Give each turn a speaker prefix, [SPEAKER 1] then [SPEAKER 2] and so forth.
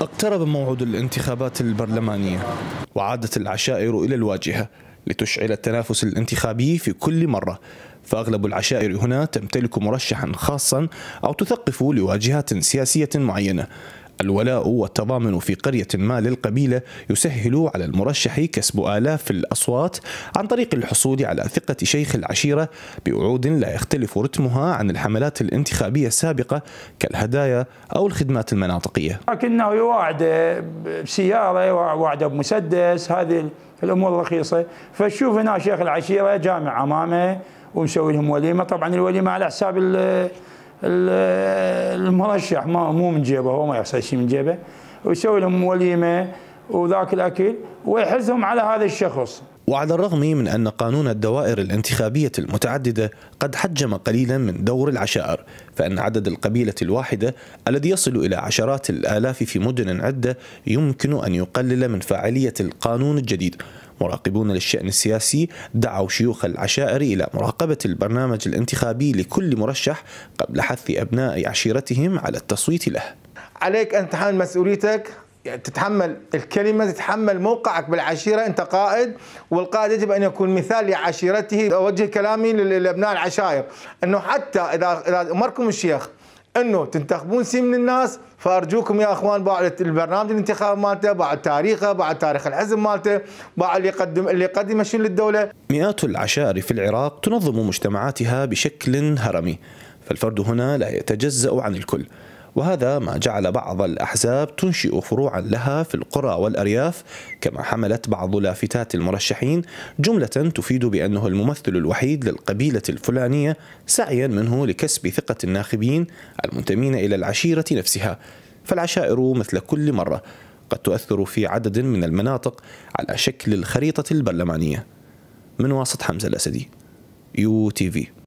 [SPEAKER 1] اقترب موعد الانتخابات البرلمانية وعادت العشائر إلى الواجهة لتشعل التنافس الانتخابي في كل مرة فأغلب العشائر هنا تمتلك مرشحا خاصا أو تثقف لواجهات سياسية معينة الولاء والتضامن في قرية ما للقبيلة يسهل على المرشح كسب آلاف الأصوات عن طريق الحصول على ثقة شيخ العشيرة بوعود لا يختلف رتمها عن الحملات الانتخابية السابقة كالهدايا أو الخدمات المناطقية
[SPEAKER 2] لكنه يوعد بسيارة يوعد بمسدس هذه الأمور الرخيصة فشوف هنا شيخ العشيرة جامع أمامه ومسوي لهم وليمة طبعا الوليمة على حساب المرشح ما مو من جيبه هو ما يحصل شيء من جيبه ويسوي لهم وليمه وذاك الاكل ويحزهم على هذا الشخص
[SPEAKER 1] وعلى الرغم من أن قانون الدوائر الانتخابية المتعددة قد حجم قليلا من دور العشائر فإن عدد القبيلة الواحدة الذي يصل إلى عشرات الآلاف في مدن عدة يمكن أن يقلل من فاعلية القانون الجديد مراقبون للشأن السياسي دعوا شيوخ العشائر إلى مراقبة البرنامج الانتخابي لكل مرشح قبل حث أبناء عشيرتهم على التصويت له
[SPEAKER 3] عليك أن تحمل مسؤوليتك تتحمل الكلمة تتحمل موقعك بالعشيرة أنت قائد والقائد يجب أن يكون مثال لعشيرته أوجه كلامي لأبناء العشائر أنه حتى إذا أمركم الشيخ انه تنتخبون سي من الناس فارجوكم يا اخوان بعد البرنامج الانتخاب مالته بعد تاريخه بعد تاريخ الحزب مالته بعد اللي يقدم اللي يقدم شنو للدوله
[SPEAKER 1] مئات العشائر في العراق تنظم مجتمعاتها بشكل هرمي فالفرد هنا لا يتجزأ عن الكل وهذا ما جعل بعض الأحزاب تنشئ فروعا لها في القرى والأرياف كما حملت بعض لافتات المرشحين جملة تفيد بأنه الممثل الوحيد للقبيلة الفلانية سعيا منه لكسب ثقة الناخبين المنتمين إلى العشيرة نفسها فالعشائر مثل كل مرة قد تؤثر في عدد من المناطق على شكل الخريطة البرلمانية من واسط حمزة الأسدي يو تي في